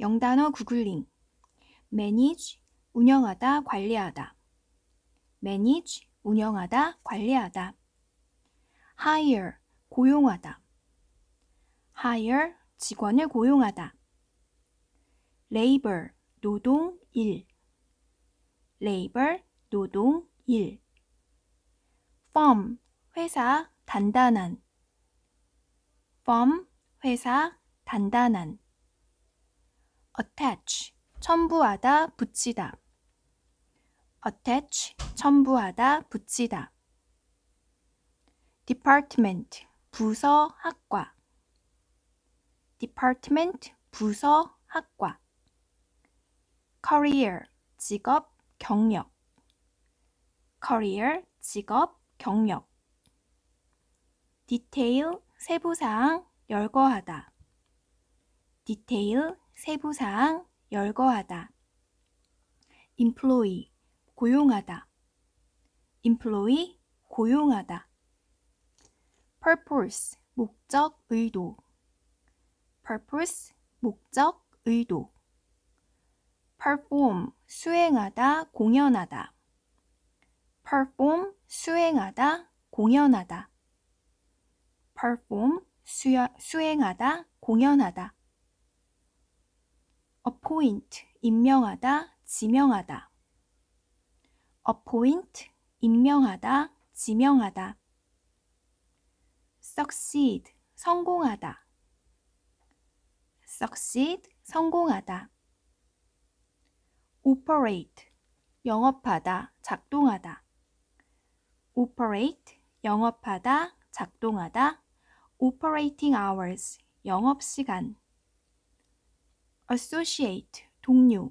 영단어 구글링 manage 운영하다 관리하다 manage 운영하다 관리하다 hire 고용하다 hire 직원을 고용하다 labor 노동 일 labor 노동 일 firm 회사 단단한 firm 회사 단단한 attach 첨부하다 붙이다 attach 첨부하다 붙이다 department 부서 학과 department 부서 학과 career 직업 경력 career 직업 경력 디테일 세부사항 열거하다 디테일 세부사항 열거하다 employ 고용하다 employ 고용하다 purpose 목적 의도 purpose 목적 의도 perform 수행하다 공연하다 perform 수행하다 공연하다 perform 수행하다 공연하다 appoint 임명하다, 지명하다. appoint 임명하다, 지명하다. succeed 성공하다. succeed 성공하다. operate 영업하다, 작동하다. operate 영업하다, 작동하다. operating hours 영업 시간 associate 동료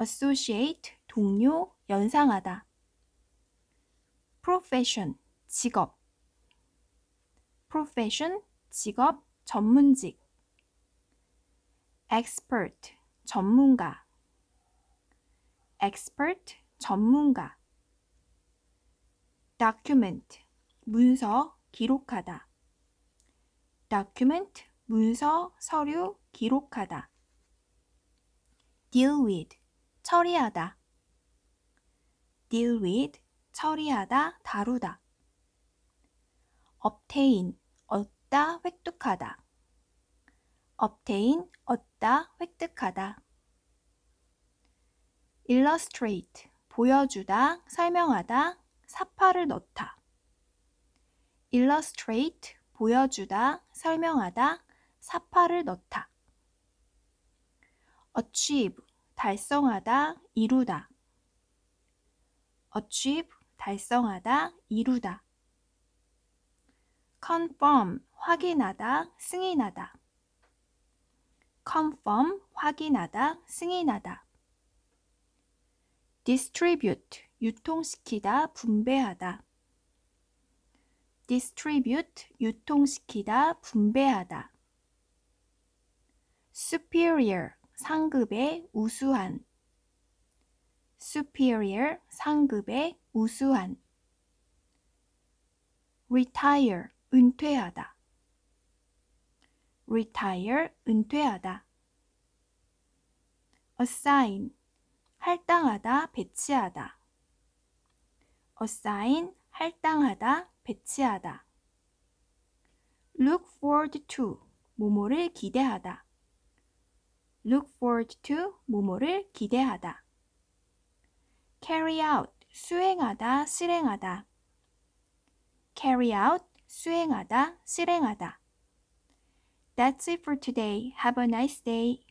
associate 동료 연상하다 profession 직업 profession 직업 전문직 expert 전문가 expert 전문가 document 문서 기록하다 document 문서, 서류, 기록하다. deal with, 처리하다. deal with, 처리하다, 다루다. obtain, 얻다, 획득하다. obtain, 얻다, 획득하다. illustrate, 보여주다, 설명하다, 사파를 넣다. illustrate, 보여주다, 설명하다, 사파를 넣다. achieve 달성하다, 이루다. achieve 달성하다, 이루다. confirm 확인하다, 승인하다. confirm 확인하다, 승인하다. distribute 유통시키다, 분배하다. distribute 유통시키다, 분배하다. superior 상급의 우수한 superior 상급의 우수한 retire 은퇴하다 retire 은퇴하다 assign 할당하다 배치하다 assign 할당하다 배치하다 look forward to 모모를 기대하다 look forward to 뭐뭐를 기대하다. carry out 수행하다, 실행하다. carry out 수행하다, 실행하다. That's it for today. Have a nice day.